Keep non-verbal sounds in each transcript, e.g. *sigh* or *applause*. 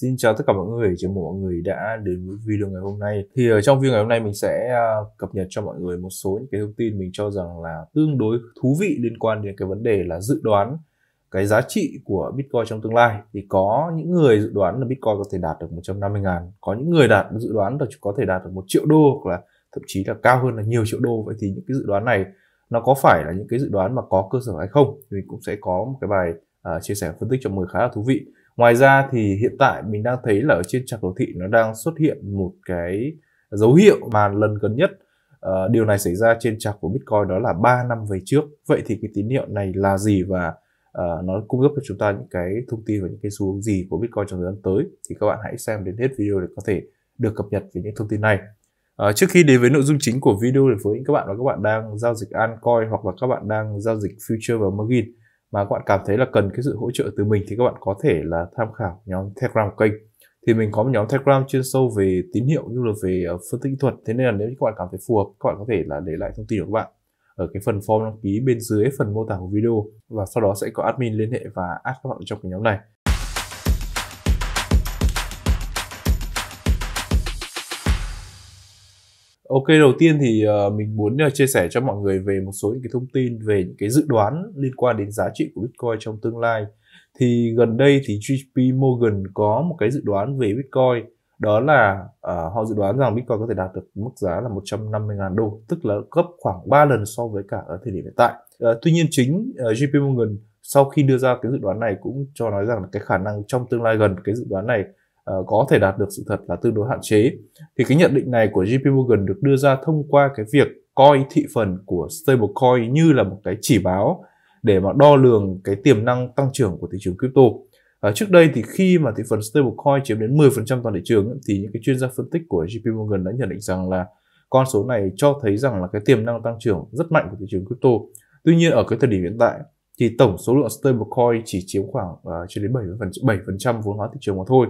Xin chào tất cả mọi người, chào mừng mọi người đã đến với video ngày hôm nay. Thì ở trong video ngày hôm nay mình sẽ à, cập nhật cho mọi người một số những cái thông tin mình cho rằng là tương đối thú vị liên quan đến cái vấn đề là dự đoán cái giá trị của Bitcoin trong tương lai thì có những người dự đoán là Bitcoin có thể đạt được 150 ngàn có những người đạt dự đoán là có thể đạt được một triệu đô hoặc là thậm chí là cao hơn là nhiều triệu đô vậy thì những cái dự đoán này nó có phải là những cái dự đoán mà có cơ sở hay không thì mình cũng sẽ có một cái bài uh, chia sẻ phân tích cho mọi người khá là thú vị Ngoài ra thì hiện tại mình đang thấy là ở trên trạc đồ thị nó đang xuất hiện một cái dấu hiệu mà lần gần nhất uh, điều này xảy ra trên trạc của Bitcoin đó là 3 năm về trước. Vậy thì cái tín hiệu này là gì và uh, nó cung cấp cho chúng ta những cái thông tin và những cái xu hướng gì của Bitcoin trong thời gian tới thì các bạn hãy xem đến hết video để có thể được cập nhật về những thông tin này. À, trước khi đến với nội dung chính của video thì với các bạn và các bạn đang giao dịch altcoin hoặc là các bạn đang giao dịch future và margin mà các bạn cảm thấy là cần cái sự hỗ trợ từ mình thì các bạn có thể là tham khảo nhóm Telegram kênh thì mình có một nhóm Telegram chuyên sâu về tín hiệu như là về ờ, phân tích kỹ thuật thế nên là nếu các bạn cảm thấy phù hợp các bạn có thể là để lại thông tin của các bạn ở cái phần form đăng ký bên dưới phần mô tả của video và sau đó sẽ có admin liên hệ và add các bạn trong cái nhóm này Ok đầu tiên thì ờ, mình muốn ờ, chia sẻ cho mọi người về một số những cái thông tin về những cái dự đoán liên quan đến giá trị của Bitcoin trong tương lai. Thì gần đây thì JP Morgan có một cái dự đoán về Bitcoin đó là uh, họ dự đoán rằng Bitcoin có thể đạt được mức giá là 150.000 đô, tức là gấp khoảng 3 lần so với cả ở thời điểm hiện tại. Uh, tuy nhiên chính uh, JP Morgan sau khi đưa ra cái dự đoán này cũng cho nói rằng là cái khả năng trong tương lai gần cái dự đoán này Ờ, có thể đạt được sự thật là tương đối hạn chế. Thì cái nhận định này của JP Morgan được đưa ra thông qua cái việc coi thị phần của stablecoin như là một cái chỉ báo để mà đo lường cái tiềm năng tăng trưởng của thị trường crypto. À, trước đây thì khi mà thị phần stablecoin chiếm đến 10% toàn thị trường thì những cái chuyên gia phân tích của JP Morgan đã nhận định rằng là con số này cho thấy rằng là cái tiềm năng tăng trưởng rất mạnh của thị trường crypto. Tuy nhiên ở cái thời điểm hiện tại thì tổng số lượng stablecoin chỉ chiếm khoảng uh, ờ, trên đến 7%, 7% vốn hóa thị trường mà thôi.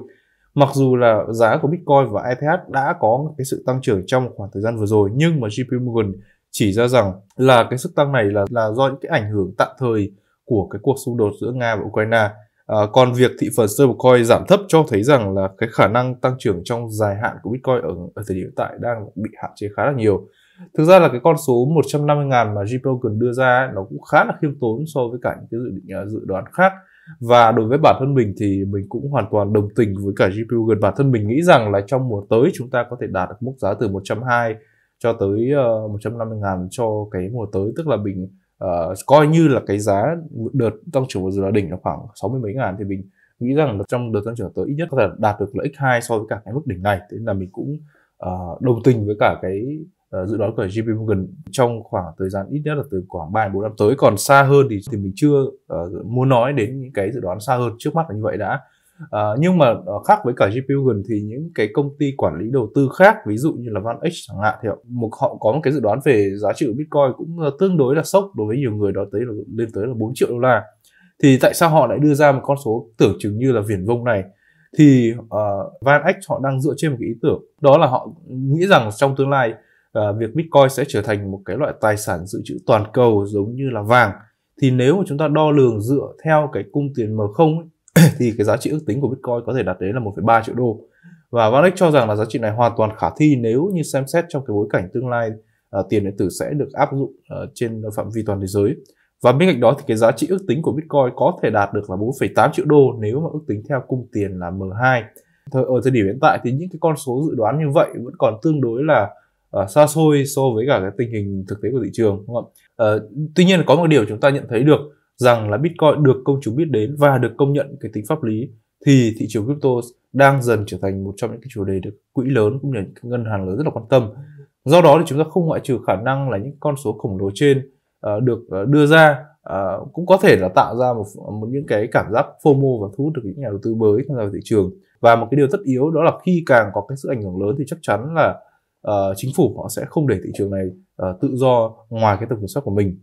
Mặc dù là giá của Bitcoin và ETH đã có cái sự tăng trưởng trong khoảng thời gian vừa rồi nhưng mà JP Morgan chỉ ra rằng là cái sức tăng này là là do những cái ảnh hưởng tạm thời của cái cuộc xung đột giữa Nga và Ukraine. À, còn việc thị phần stablecoin giảm thấp cho thấy rằng là cái khả năng tăng trưởng trong dài hạn của Bitcoin ở, ở thời điểm hiện tại đang bị hạn chế khá là nhiều. Thực ra là cái con số 150.000 mà JP Morgan đưa ra ấy, nó cũng khá là khiêm tốn so với cả những cái dự định à, dự đoán khác và đối với bản thân mình thì mình cũng hoàn toàn đồng tình với cả GPU gần bản thân mình nghĩ rằng là trong mùa tới chúng ta có thể đạt được mức giá từ 120 cho tới uh, ờ, 150 ngàn cho cái mùa tới tức là mình uh, coi như là cái giá đợt tăng trưởng vừa rồi là đỉnh là khoảng 60 mấy ngàn thì mình nghĩ rằng là trong đợt tăng trưởng tới ít nhất có thể đạt được lợi x2 so với cả cái mức đỉnh này thế nên là mình cũng uh, đồng tình với cả cái Ờ, dự đoán của JP Morgan trong khoảng thời gian ít nhất là từ khoảng 3 4 năm tới còn xa hơn thì thì mình chưa uh, muốn nói đến những cái dự đoán xa hơn trước mắt là như vậy đã uh, nhưng mà uh, khác với cả JP Morgan thì những cái công ty quản lý đầu tư khác ví dụ như là VanEck chẳng hạn thì họ, một họ có một cái dự đoán về giá trị của Bitcoin cũng uh, tương đối là sốc đối với nhiều người đó tới là lên tới là 4 triệu đô la thì tại sao họ lại đưa ra một con số tưởng chừng như là viển vông này thì uh, VanEck họ đang dựa trên một cái ý tưởng đó là họ nghĩ rằng trong tương lai à, việc Bitcoin sẽ trở thành một cái loại tài sản dự trữ toàn cầu giống như là vàng thì nếu mà chúng ta đo lường dựa theo cái cung tiền M0 ấy, *coughs* thì cái giá trị ước tính của Bitcoin có thể đạt đến là 1,3 triệu đô. Và Vanek cho rằng là giá trị này hoàn toàn khả thi nếu như xem xét trong cái bối cảnh tương lai uh, tiền điện tử sẽ được áp dụng uh, trên phạm vi toàn thế giới. Và bên cạnh đó thì cái giá trị ước tính của Bitcoin có thể đạt được là 4,8 triệu đô nếu mà ước tính theo cung tiền là M2. Thời, ở thời điểm hiện tại thì những cái con số dự đoán như vậy vẫn còn tương đối là uh, xa xôi so với cả cái tình hình thực tế của thị trường đúng không ạ uh, tuy nhiên có một điều chúng ta nhận thấy được rằng là bitcoin được công chúng biết đến và được công nhận cái tính pháp lý thì thị trường crypto đang dần trở thành một trong những cái chủ đề được quỹ lớn cũng như những ngân hàng lớn rất là quan tâm do đó thì chúng ta không ngoại trừ khả năng là những con số khổng lồ trên uh, được uh, đưa ra uh, cũng có thể là tạo ra một, một những cái cảm giác fomo và thu hút được những nhà đầu tư mới tham gia vào thị trường và một cái điều tất yếu đó là khi càng có cái sự ảnh hưởng lớn thì chắc chắn là uh, chính phủ họ sẽ không để thị trường này uh, tự do ngoài cái tầm kiểm soát của mình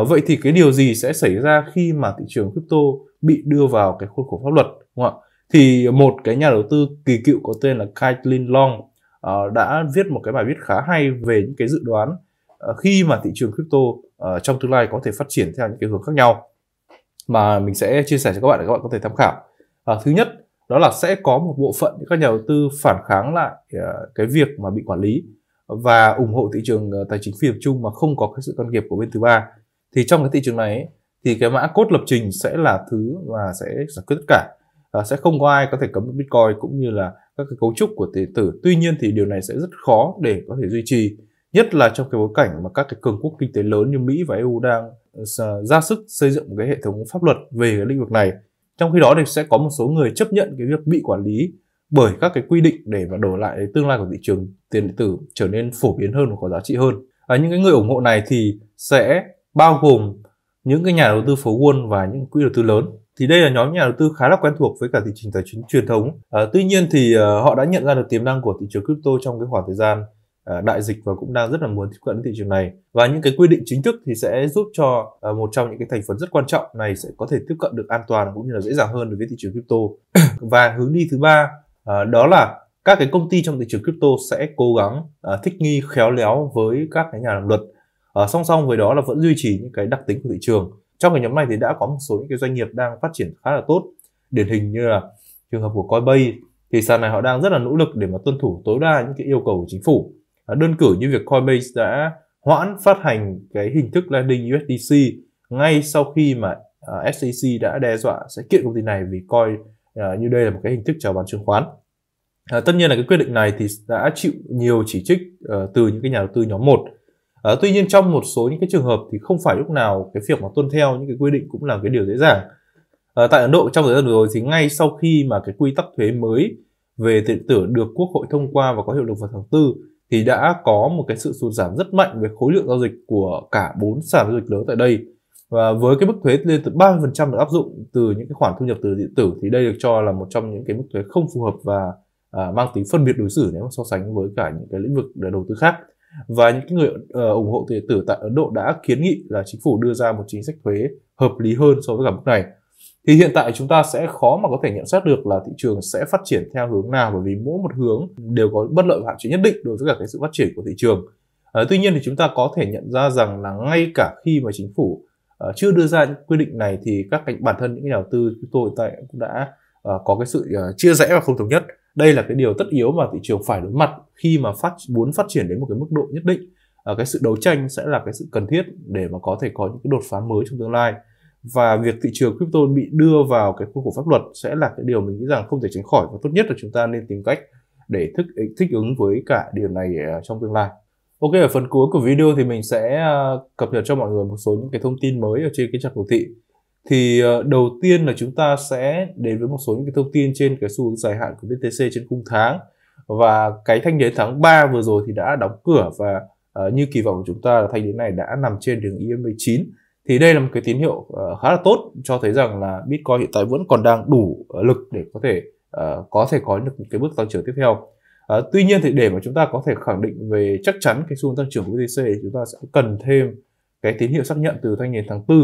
uh, vậy thì cái điều gì sẽ xảy ra khi mà thị trường crypto bị đưa vào cái khuôn khổ pháp luật đúng không ạ thì một cái nhà đầu tư kỳ cựu có tên là Caitlin Long uh, đã viết một cái bài viết khá hay về những cái dự đoán uh, khi mà thị trường crypto uh, trong tương lai có thể phát triển theo những cái hướng khác nhau mà mình sẽ chia sẻ cho các bạn để các bạn có thể tham khảo uh, thứ nhất đó là sẽ có một bộ phận các nhà đầu tư phản kháng lại ờ, cái việc mà bị quản lý và ủng hộ thị trường ờ, tài chính phi tập trung mà không có cái sự can thiệp của bên thứ ba thì trong cái thị trường này ấy, thì cái mã cốt lập trình sẽ là thứ mà sẽ giải quyết tất cả à, sẽ không có ai có thể cấm bitcoin cũng như là các cái cấu trúc của tiền tử tuy nhiên thì điều này sẽ rất khó để có thể duy trì nhất là trong cái bối cảnh mà các cái cường quốc kinh tế lớn như mỹ và eu đang ra sức xây dựng một cái hệ thống pháp luật về cái lĩnh vực này trong khi đó thì sẽ có một số người chấp nhận cái việc bị quản lý bởi các cái quy định để mà đổi lại tương lai của thị trường tiền điện tử trở nên phổ biến hơn và có giá trị hơn. À, những cái người ủng hộ này thì sẽ bao gồm những cái nhà đầu tư phố Wall và những quỹ đầu tư lớn thì đây là nhóm nhà đầu tư khá là quen thuộc với cả thị trường tài chính truyền thống. À, tuy nhiên thì uh, họ đã nhận ra được tiềm năng của thị trường crypto trong cái khoảng thời gian Ờ, đại dịch và cũng đang rất là muốn tiếp cận đến thị trường này và những cái quy định chính thức thì sẽ giúp cho ờ, một trong những cái thành phần rất quan trọng này sẽ có thể tiếp cận được an toàn cũng như là dễ dàng hơn đối với thị trường crypto *clears throat* và hướng đi thứ ba ờ, đó là các cái công ty trong thị trường crypto sẽ cố gắng thích nghi khéo léo với các cái nhà làm luật song song với đó là vẫn duy trì những cái đặc tính của thị trường trong cái nhóm này thì đã có một số những cái doanh nghiệp đang phát triển khá là tốt điển hình như là trường hợp của Coinbase thì sàn này họ đang rất là nỗ lực để mà tuân thủ tối đa những cái yêu cầu của chính phủ À, đơn cử như việc Coinbase đã hoãn phát hành cái hình thức lending USDC ngay sau khi mà à, SEC đã đe dọa sẽ kiện công ty này vì coi à, như đây là một cái hình thức chào bán chứng khoán. tất nhiên là cái quyết định này thì đã chịu nhiều chỉ trích ờ, từ những cái nhà đầu tư nhóm 1. tuy nhiên trong một số những cái trường hợp thì không phải lúc nào cái việc mà tuân theo những cái quy định cũng là cái điều dễ dàng. Ờ, tại Ấn Độ trong thời gian vừa rồi thì ngay sau khi mà cái quy tắc thuế mới về tiền tử được Quốc hội thông qua và có hiệu lực vào tháng 4 thì đã có một cái sự sụt giảm rất mạnh về khối lượng giao dịch của cả bốn sàn giao dịch lớn tại đây và với cái mức thuế lên từ 30% được áp dụng từ những cái khoản thu nhập từ điện tử thì đây được cho là một trong những cái mức thuế không phù hợp và à, mang tính phân biệt đối xử nếu mà so sánh với cả những cái lĩnh vực để đầu tư khác và những cái người uh, ủng hộ tiền điện tử tại Ấn Độ đã kiến nghị là chính phủ đưa ra một chính sách thuế hợp lý hơn so với cả mức này thì hiện tại chúng ta sẽ khó mà có thể nhận xét được là thị trường sẽ phát triển theo hướng nào bởi vì mỗi một hướng đều có bất lợi và hạn chế nhất định đối với cả cái sự phát triển của thị trường. À, tuy nhiên thì chúng ta có thể nhận ra rằng là ngay cả khi mà chính phủ à, chưa đưa ra những quy định này thì các bản thân những nhà đầu tư chúng tôi tại cũng đã à, có cái sự à, chia rẽ và không thống nhất. Đây là cái điều tất yếu mà thị trường phải đối mặt khi mà phát muốn phát triển đến một cái mức độ nhất định. À, cái sự đấu tranh sẽ là cái sự cần thiết để mà có thể có những cái đột phá mới trong tương lai và việc thị trường crypto bị đưa vào cái khuôn khổ pháp luật sẽ là cái điều mình nghĩ rằng không thể tránh khỏi và tốt nhất là chúng ta nên tìm cách để thích thích ứng với cả điều này à, trong tương lai. Ok ở phần cuối của video thì mình sẽ à, cập nhật cho mọi người một số những cái thông tin mới ở trên cái chart đồ thị. Thì à, đầu tiên là chúng ta sẽ đến với một số những cái thông tin trên cái xu hướng dài hạn của BTC trên khung tháng và cái thanh đến tháng 3 vừa rồi thì đã đóng cửa và uh, như kỳ vọng của chúng ta là thanh đến này đã nằm trên đường EMA 9 thì đây là một cái tín hiệu ờ, khá là tốt cho thấy rằng là Bitcoin hiện tại vẫn còn đang đủ ờ, lực để có thể ờ, có thể có được một cái bước tăng trưởng tiếp theo. À, tuy nhiên thì để mà chúng ta có thể khẳng định về chắc chắn cái xu hướng tăng trưởng của BTC thì chúng ta sẽ cần thêm cái tín hiệu xác nhận từ thanh niên tháng 4.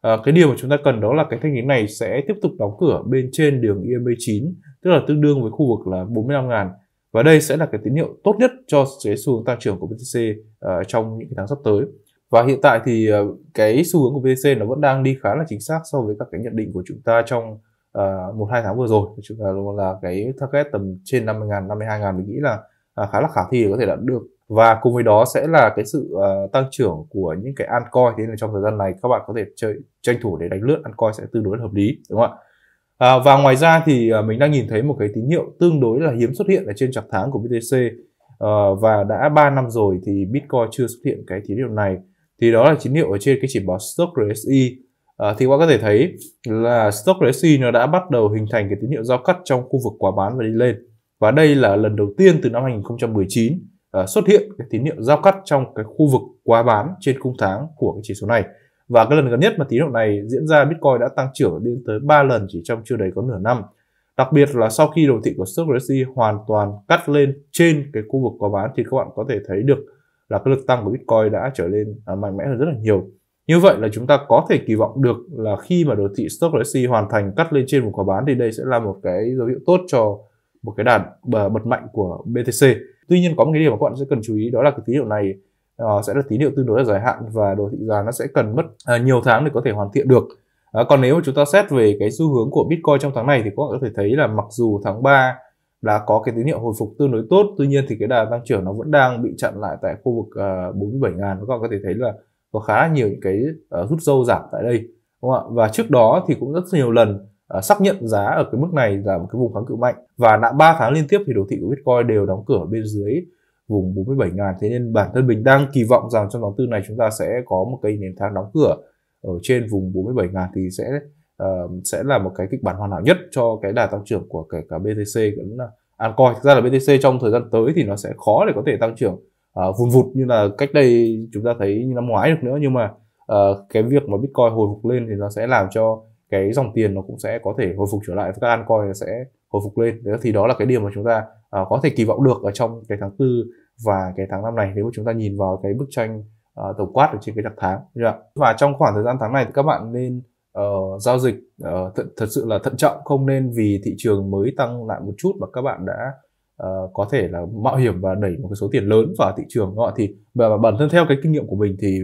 À, cái điều mà chúng ta cần đó là cái thanh niên này sẽ tiếp tục đóng cửa bên trên đường EMA 9, tức là tương đương với khu vực là 45.000 và đây sẽ là cái tín hiệu tốt nhất cho cái xu hướng tăng trưởng của BTC uh, trong những tháng sắp tới và hiện tại thì ờ, cái xu hướng của BTC nó vẫn đang đi khá là chính xác so với các cái nhận định của chúng ta trong ờ, một hai tháng vừa rồi chúng ta luôn là cái target tầm trên 50 ngàn 52 ngàn mình nghĩ là uh, khá là khả thi để có thể đạt được và cùng với đó sẽ là cái sự uh, tăng trưởng của những cái altcoin thế nên trong thời gian này các bạn có thể chơi tranh thủ để đánh lướt altcoin sẽ tương đối hợp lý đúng không ạ À, và ngoài ra thì à, mình đang nhìn thấy một cái tín hiệu tương đối là hiếm xuất hiện ở trên chart tháng của BTC à, và đã 3 năm rồi thì Bitcoin chưa xuất hiện cái tín hiệu này thì đó là tín hiệu ở trên cái chỉ báo stock RSI à, thì các bạn có thể thấy là stock RSI nó đã bắt đầu hình thành cái tín hiệu giao cắt trong khu vực quá bán và đi lên và đây là lần đầu tiên từ năm 2019 à, xuất hiện cái tín hiệu giao cắt trong cái khu vực quá bán trên khung tháng của cái chỉ số này và cái lần gần nhất mà tín hiệu này diễn ra Bitcoin đã tăng trưởng lên tới 3 lần chỉ trong chưa đầy có nửa năm đặc biệt là sau khi đồ thị của stock RSI hoàn toàn cắt lên trên cái khu vực quá bán thì các bạn có thể thấy được là cái lực tăng của Bitcoin đã trở lên à, mạnh mẽ hơn rất là nhiều. Như vậy là chúng ta có thể kỳ vọng được là khi mà đồ thị stock LSE hoàn thành cắt lên trên vùng khóa bán thì đây sẽ là một cái dấu hiệu tốt cho một cái đàn bật mạnh của BTC. Tuy nhiên có một cái điều mà các bạn sẽ cần chú ý đó là cái tín hiệu này uh, sẽ là tín hiệu tương đối là dài hạn và đồ thị giá nó sẽ cần mất uh, nhiều tháng để có thể hoàn thiện được. Uh, còn nếu mà chúng ta xét về cái xu hướng của Bitcoin trong tháng này thì các bạn có thể thấy là mặc dù tháng 3 là có cái tín hiệu hồi phục tương đối tốt tuy nhiên thì cái đà tăng trưởng nó vẫn đang bị chặn lại tại khu vực uh, 47 000 các bạn có thể thấy là có khá là nhiều những cái uh, rút dâu giảm tại đây đúng không ạ và trước đó thì cũng rất nhiều lần uh, xác nhận giá ở cái mức này là một cái vùng kháng cự mạnh và đã 3 tháng liên tiếp thì đồ thị của Bitcoin đều đóng cửa bên dưới vùng 47 000 thế nên bản thân mình đang kỳ vọng rằng trong tháng tư này chúng ta sẽ có một cây nền tảng đóng cửa ở trên vùng 47 000 thì sẽ sẽ là một cái kịch bản hoàn hảo nhất cho cái đà tăng trưởng của kể cả BTC cũng là Ancoin. À, thực ra là BTC trong thời gian tới thì nó sẽ khó để có thể tăng trưởng uh, vùn vụt như là cách đây chúng ta thấy như năm ngoái được nữa nhưng mà uh, cái việc mà Bitcoin hồi phục lên thì nó sẽ làm cho cái dòng tiền nó cũng sẽ có thể hồi phục trở lại và các Ancoin sẽ hồi phục lên. Thế thì đó là cái điều mà chúng ta uh, có thể kỳ vọng được ở trong cái tháng tư và cái tháng năm này nếu mà chúng ta nhìn vào cái bức tranh uh, tổng quát ở trên cái đặc tháng. Và trong khoảng thời gian tháng này thì các bạn nên uh, giao dịch uh, th- thật sự là thận trọng không nên vì thị trường mới tăng lại một chút mà các bạn đã uh, có thể là mạo hiểm và đẩy một cái số tiền lớn vào thị trường họ thì và, và bản thân theo cái kinh nghiệm của mình thì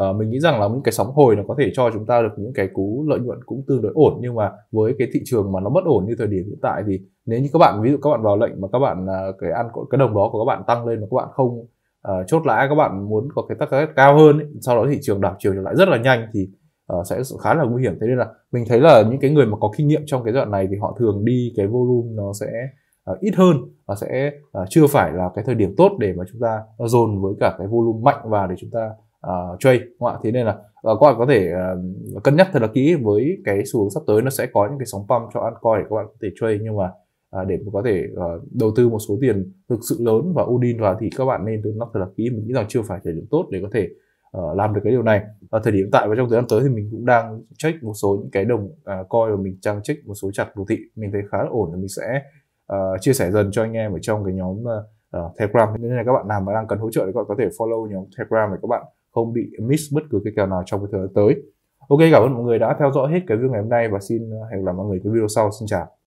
uh, mình nghĩ rằng là những cái sóng hồi nó có thể cho chúng ta được những cái cú lợi nhuận cũng tương đối ổn nhưng mà với cái thị trường mà nó bất ổn như thời điểm hiện tại thì nếu như các bạn ví dụ các bạn vào lệnh mà các bạn uh, cái ăn cái đồng đó của các bạn tăng lên mà các bạn không uh, chốt lãi các bạn muốn có cái target cao hơn ấy, sau đó thị trường đảo chiều trở lại rất là nhanh thì Ờ, sẽ khá là nguy hiểm thế nên là mình thấy là những cái người mà có kinh nghiệm trong cái đoạn này thì họ thường đi cái volume nó sẽ uh, ít hơn và sẽ uh, chưa phải là cái thời điểm tốt để mà chúng ta dồn với cả cái volume mạnh vào để chúng ta uh, trade đúng không ạ thế nên là uh, các bạn có thể uh, cân nhắc thật là kỹ với cái xu hướng sắp tới nó sẽ có những cái sóng pump cho altcoin để các bạn có thể trade nhưng mà để có thể đầu tư một số tiền thực sự lớn và udin vào thì các bạn nên cân nhắc thật là kỹ mình nghĩ rằng chưa phải thời điểm tốt để có thể Ờ, làm được cái điều này và thời điểm hiện tại và trong thời gian tới thì mình cũng đang check một số những cái đồng uh, à, coi và mình đang check một số chặt đồ thị mình thấy khá là ổn và mình sẽ uh, chia sẻ dần cho anh em ở trong cái nhóm uh, Telegram nên là các bạn nào mà đang cần hỗ trợ thì các bạn có thể follow nhóm Telegram để các bạn không bị miss bất cứ cái kèo nào trong cái thời gian tới Ok, cảm ơn mọi người đã theo dõi hết cái video ngày hôm nay và xin hẹn gặp lại mọi người cái video sau. Xin chào.